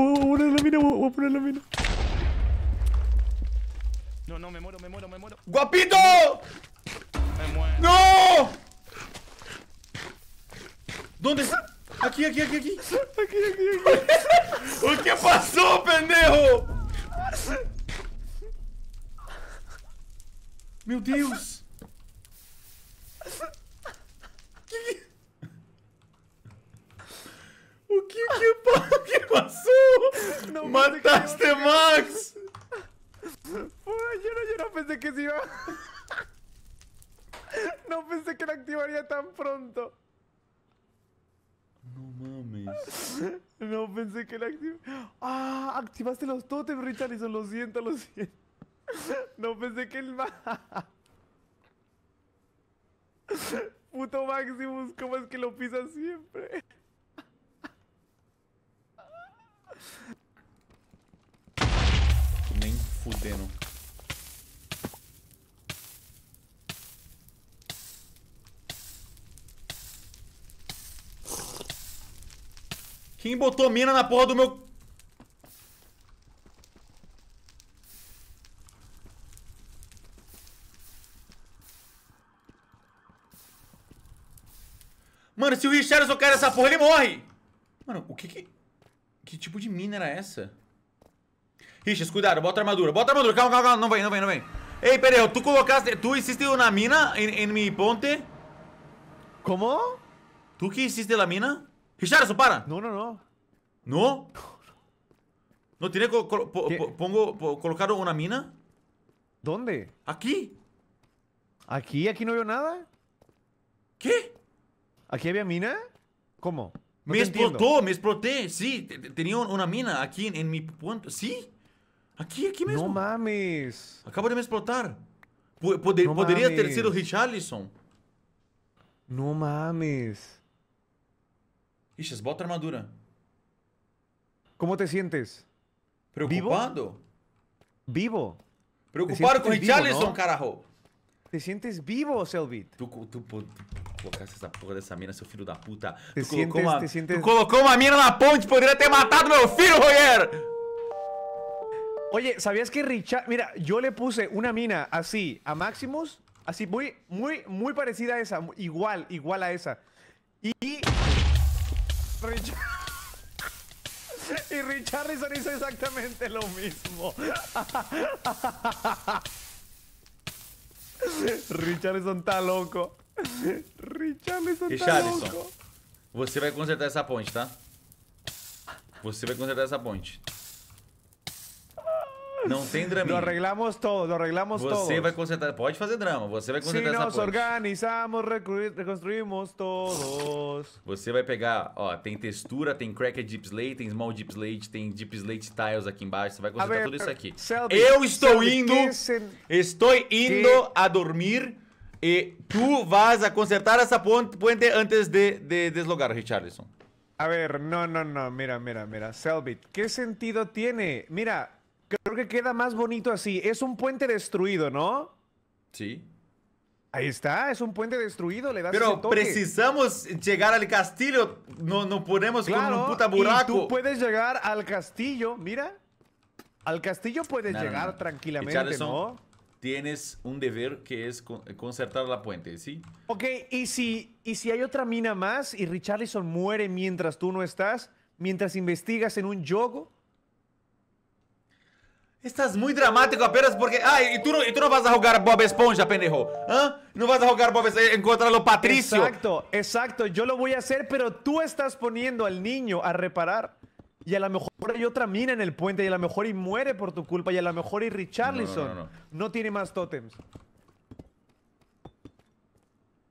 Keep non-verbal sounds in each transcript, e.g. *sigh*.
uno en la mina, uno en Não, mina. me muero, me muero, me muero. ¡Guapito! Me muero. ¡No! Donde está? Aqui, aqui, aqui, aqui. Aqui, aqui, aqui. o que passou, pendejo? Meu Deus. ¡Mataste, Max! yo, no, yo no pensé que se iba. No pensé que lo activaría tan pronto. No mames. No pensé que la activé. ¡Ah! Activaste los totems, Richarlison. Lo siento, lo siento. No pensé que el. Puto Maximus, ¿cómo es que lo pisas siempre? fudendo. Quem botou mina na porra do meu... Mano, se o só cai nessa porra, ele morre! Mano, o que que... Que tipo de mina era essa? Ixi, cuidado, bota armadura, bota armadura, calma, calma, calma, no vem, no vem, no vem. Ey, Pereu, ¿tú colocaste, tú hiciste una mina en em, em mi ponte? ¿Cómo? ¿Tú que hiciste la mina? ¡eso para! No, no, no. ¿No? ¿No tiene que una mina? ¿Dónde? Aquí. Aquí, aquí no veo nada. ¿Qué? ¿Aquí había mina? ¿Cómo? me explotó, me exploté. Sí, tenía una mina aquí en, mi ponte, ¿Sí? Aqui, aqui mesmo. Não mames. Acabou de me explotar. Poder, poderia mames. ter sido Richarlison. Não mames. Ixi, bota a armadura. Como te sientes? Preocupado? Vivo. Preocupado com Richarlison, vivo, carajo. Te sientes vivo, Selbit? Tu, tu, tu, essa porra dessa mina, seu filho da puta. Te tu, sientes, colocou uma, sientes... tu colocou uma mina na ponte, poderia ter matado meu filho, Roger! Oye, ¿sabías que Richard? Mira, yo le puse una mina así a Maximus, así muy, muy, muy parecida a esa, igual, igual a esa. Y. Richard. Y Richarlison *laughs* hizo exactamente lo mismo. *laughs* Richardson está loco. Richardson está loco. Você vai consertar essa ponte, tá? Você vai consertar essa ponte. Não tem drama. Lo arreglamos todo, lo arreglamos todo. Você todos. vai consertar, pode fazer drama, você vai consertar Se essa nos organizamos, reconstruímos todos. Você vai pegar, ó, tem textura, tem cracked é deep slate, tem small deep slate, tem deep slate tiles aqui embaixo, você vai consertar ver, tudo isso aqui. Selby, eu estou Selby, indo, se... estou indo que... a dormir e tu vas a consertar essa ponte, puente antes de, de deslogar, Richardson. A ver, no, no, no, mira, mira, mira. Selbit, ¿qué sentido tiene? Mira, Creo que queda más bonito así. Es un puente destruido, ¿no? Sí. Ahí está, es un puente destruido, Pero precisamos llegar al castillo, no, no ponemos claro, un puta buraco. Y tú puedes llegar al castillo, mira. Al castillo puedes llegar tranquilamente, ¿no? Tienes un deber que es concertar la puente, ¿sí? Ok, y si, y si hay otra mina más y Richarlison muere mientras tú no estás, mientras investigas en un yogo, Estás muy dramático apenas porque. Ah, Y tú y vas a vas jugar Bob Esponja, pendejo. ¿Ah? No vas a jugar Bob Esponja, encontrarlo Patricio. Exacto, exacto. Yo lo voy a hacer, pero tú estás poniendo al niño a reparar. Y a lo mejor hay otra mina en el puente, y a lo mejor y muere por tu culpa, y a lo mejor y Richarlison no, no, tiene más tótems.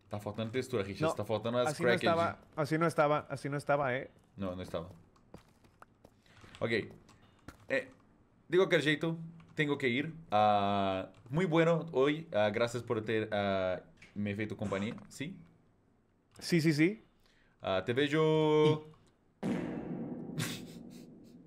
Está faltando textura, Richard. Está faltando las así no estaba, Así no estaba, así no estaba, eh. No, no estaba. Ok. Eh. Digo, que jeito, tengo que ir. Ah, muy bueno hoy. Ah, gracias por haberme hecho ah, compañía. ¿Sí? Sí, sí, sí. te veo.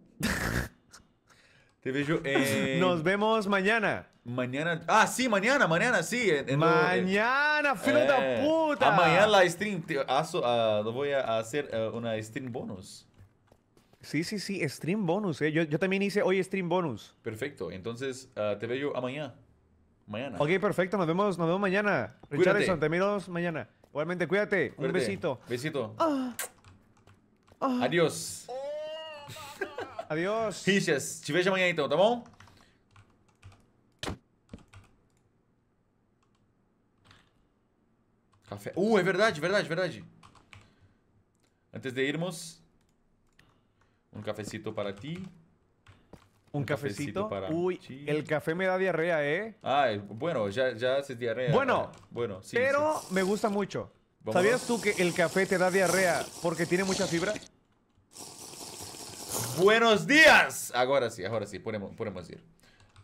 *laughs* te veo en... Nos vemos mañana. Mañana. Ah, sí, mañana, mañana, sí. mañana, filo de eh, puta. Mañana la stream. voy a hacer eh, una stream bonus. Sí, sí, sí, stream bonus. Eh. Yo, también hice hoy stream bonus. Perfecto, entonces ah, te veo yo mañana. Mañana. Ok, perfecto, nos vemos, mañana. Cuídate. Richardson, te mañana. Igualmente, cuídate. Un besito. Besito. Ah. Ah. Adiós. *laughs* Adiós. te vejo mañana, então, tá bom? Café. Uh, es verdad, verdad verdad! Antes de irnos… Un cafecito para ti. ¿Un, cafecito? para Uy, el café me da diarrea, ¿eh? Ah, eh, bueno, ya, ya haces diarrea. Bueno, bueno pero me gusta mucho. ¿Sabías tú que el café te da diarrea porque tiene mucha fibra? Buenos días. Ahora sí, ahora sí, podemos, podemos ir.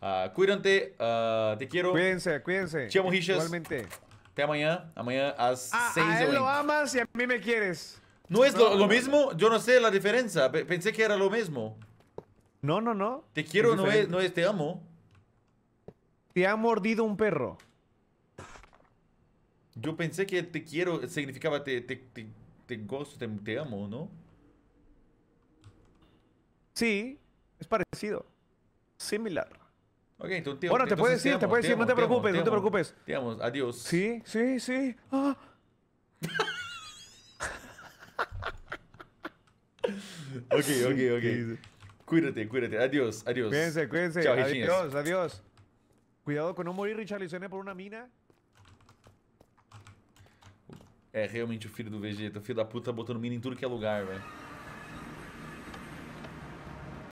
Ah, cuídate, ah, te quiero. Cuídense, cuídense. Chamo Igualmente. Te amanhã. Amanhã a 6 ah, A él lo amas y a mí me quieres. ¿No es lo, mismo? Yo no sé la diferencia. Pensé que era lo mismo. No, no, no. Te quiero no, es, te amo. Te ha mordido un perro. Yo pensé que te quiero significaba te, te, te, te amo, ¿no? Sí, es parecido. Similar. bueno, te puedes decir, te puedes decir, no te preocupes, no te preocupes. Te amo, adiós. Sí, sí, sí. Ah, ok, ok, ok. Cuídate, cuídate. Adiós, adiós. Cuídense, cuídense. Chao, adiós, adiós, adiós. Cuidado con no morir, Richarlison, por uma mina. É realmente o filho do Vegeta, o filho da puta tá botando mina em tudo que é lugar, velho.